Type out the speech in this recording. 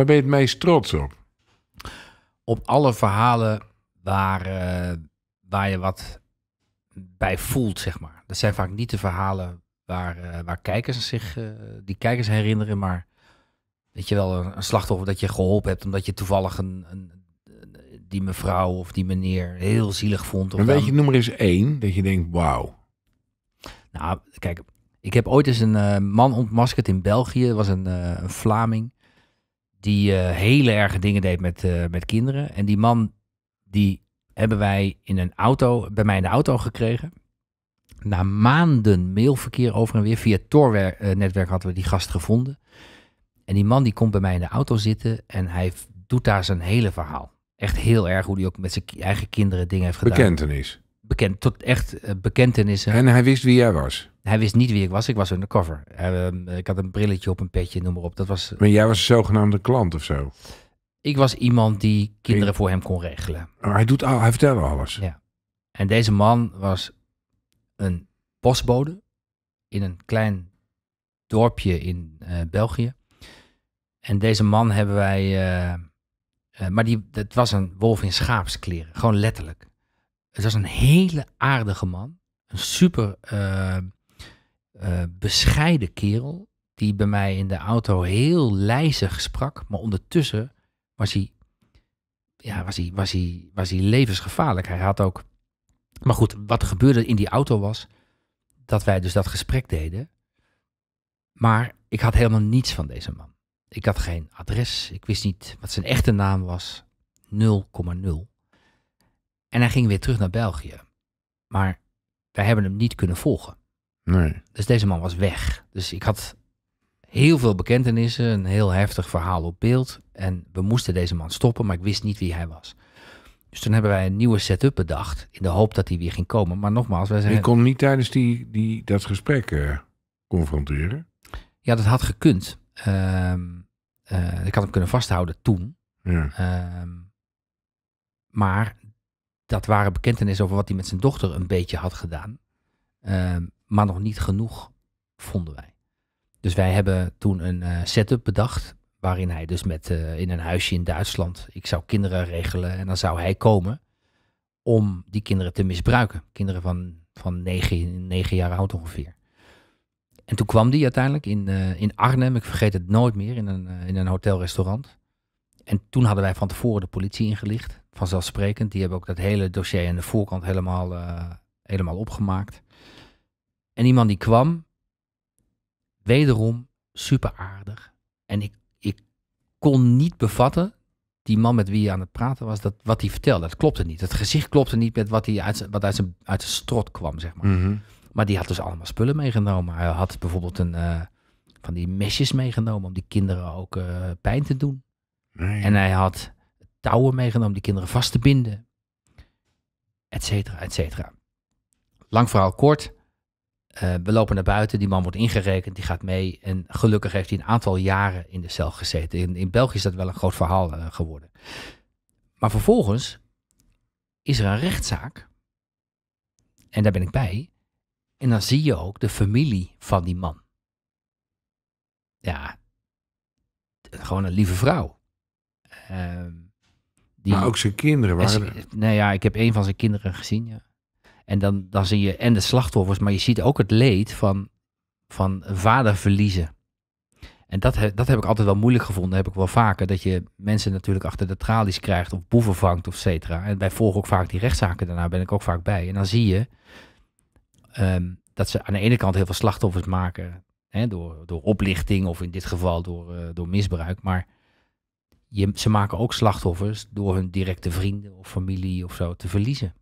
Waar ben je het meest trots op? Op alle verhalen waar, eh, waar je wat bij voelt, zeg maar. Dat zijn vaak niet de verhalen waar, eh, waar kijkers zich, eh, die kijkers herinneren, maar weet je wel, een, slachtoffer dat je geholpen hebt omdat je toevallig een, een die mevrouw of die meneer heel zielig vond. Een beetje, is noem eens één, dat je denkt, wauw. Nou, kijk, ik heb ooit eens een man ontmaskerd in België. was een, uh, een Vlaming die eh, hele erge dingen deed met, eh, met kinderen. En die man, die hebben wij in een auto, bij mij in de auto gekregen. Na maanden mailverkeer over en weer, via het Tor-netwerk eh, hadden we die gast gevonden. En die man die komt bij mij in de auto zitten en hij doet daar zijn hele verhaal. Echt heel erg hoe hij ook met zijn eigen kinderen dingen heeft gedaan. Bekentenis bekend, tot echt eh, bekentenissen. En hij wist wie jij was? Hij wist niet wie ik was. Ik was undercover. cover. Ehm, ik had een brilletje op, een petje, noem maar op. Dat was, eh, maar jij was een zogenaamde klant of zo? Ik was iemand die kinderen voor hem kon regelen. Oh, hij, doet al, hij vertelde alles? Ja. En deze man was een postbode in een klein dorpje in eh, België. En deze man hebben wij... maar die, dat was een wolf in schaapskleren. Gewoon letterlijk. Het was een hele aardige man. Een super eh, eh, bescheiden kerel. Die bij mij in de auto heel lijzig sprak. Maar ondertussen was hij, ja, was hij, was hij, was hij levensgevaarlijk. Hij had ook. Maar goed, wat er gebeurde in die auto was. Dat wij dus dat gesprek deden. Maar ik had helemaal niets van deze man. Ik had geen adres. Ik wist niet wat zijn echte naam was. 0,0. En hij ging weer terug naar België. Maar wij hebben hem niet kunnen volgen. Nee. Dus deze man was weg. Dus ik had heel veel bekentenissen, een heel heftig verhaal op beeld. En we moesten deze man stoppen, maar ik wist niet wie hij was. Dus toen hebben wij een nieuwe setup bedacht. In de hoop dat hij weer ging komen. Maar nogmaals, wij zijn. Ik kon niet tijdens die, die, dat gesprek eh, confronteren? Ja, dat had gekund. Ehm, eh, ik had hem kunnen vasthouden toen. Ja. Ehm, maar dat waren bekentenissen over wat hij met zijn dochter een beetje had gedaan. Ehm, maar nog niet genoeg, vonden wij. Dus wij hebben toen een uh, setup bedacht. Waarin hij dus met, eh, in een huisje in Duitsland. Ik zou kinderen regelen en dan zou hij komen. Om die kinderen te misbruiken. Kinderen van, van negen, negen jaar oud ongeveer. En toen kwam die uiteindelijk in, eh, in Arnhem. Ik vergeet het nooit meer. In een, in een hotelrestaurant. En toen hadden wij van tevoren de politie ingelicht, vanzelfsprekend. Die hebben ook dat hele dossier aan de voorkant helemaal, eh, helemaal opgemaakt. En die man die kwam, wederom super aardig. En ik, ik kon niet bevatten, die man met wie je aan het praten was, dat, wat hij vertelde. Dat klopte niet. Het gezicht klopte niet met wat, hij uit, wat uit, zijn, uit zijn strot kwam, zeg maar. Mhm. Maar die had dus allemaal spullen meegenomen. Hij had bijvoorbeeld een, eh, van die mesjes meegenomen om die kinderen ook eh, pijn te doen. En hij had touwen meegenomen om die kinderen vast te binden. Etcetera, etcetera. Lang verhaal kort. Eh, we lopen naar buiten, die man wordt ingerekend, die gaat mee. En gelukkig heeft hij een aantal jaren in de cel gezeten. In, in België is dat wel een groot verhaal eh, geworden. Maar vervolgens is er een rechtszaak. En daar ben ik bij. En dan zie je ook de familie van die man. Ja, gewoon een lieve vrouw. Ehm, die, maar ook zijn kinderen waren er. Nou ja, ik heb een van zijn kinderen gezien, ja. En dan, dan zie je en de slachtoffers, maar je ziet ook het leed van, van vader verliezen. En dat, dat heb ik altijd wel moeilijk gevonden, heb ik wel vaker. Dat je mensen natuurlijk achter de tralies krijgt of boeven vangt of cetera. En wij volgen ook vaak die rechtszaken, daarna ben ik ook vaak bij. En dan zie je ehm, dat ze aan de ene kant heel veel slachtoffers maken hè, door, door oplichting of in dit geval door, eh, door misbruik. Maar je, ze maken ook slachtoffers door hun directe vrienden of familie of zo te verliezen.